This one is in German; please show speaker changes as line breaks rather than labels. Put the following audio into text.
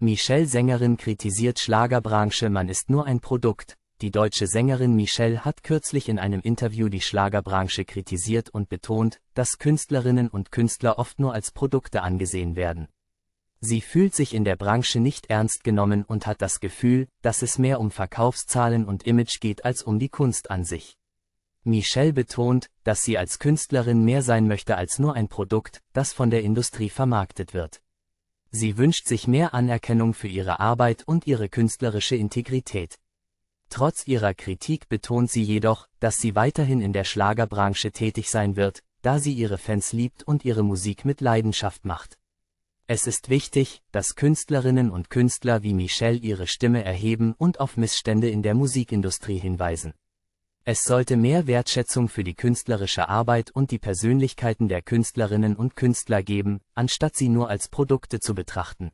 Michelle-Sängerin kritisiert Schlagerbranche, man ist nur ein Produkt. Die deutsche Sängerin Michelle hat kürzlich in einem Interview die Schlagerbranche kritisiert und betont, dass Künstlerinnen und Künstler oft nur als Produkte angesehen werden. Sie fühlt sich in der Branche nicht ernst genommen und hat das Gefühl, dass es mehr um Verkaufszahlen und Image geht als um die Kunst an sich. Michelle betont, dass sie als Künstlerin mehr sein möchte als nur ein Produkt, das von der Industrie vermarktet wird. Sie wünscht sich mehr Anerkennung für ihre Arbeit und ihre künstlerische Integrität. Trotz ihrer Kritik betont sie jedoch, dass sie weiterhin in der Schlagerbranche tätig sein wird, da sie ihre Fans liebt und ihre Musik mit Leidenschaft macht. Es ist wichtig, dass Künstlerinnen und Künstler wie Michelle ihre Stimme erheben und auf Missstände in der Musikindustrie hinweisen. Es sollte mehr Wertschätzung für die künstlerische Arbeit und die Persönlichkeiten der Künstlerinnen und Künstler geben, anstatt sie nur als
Produkte zu betrachten.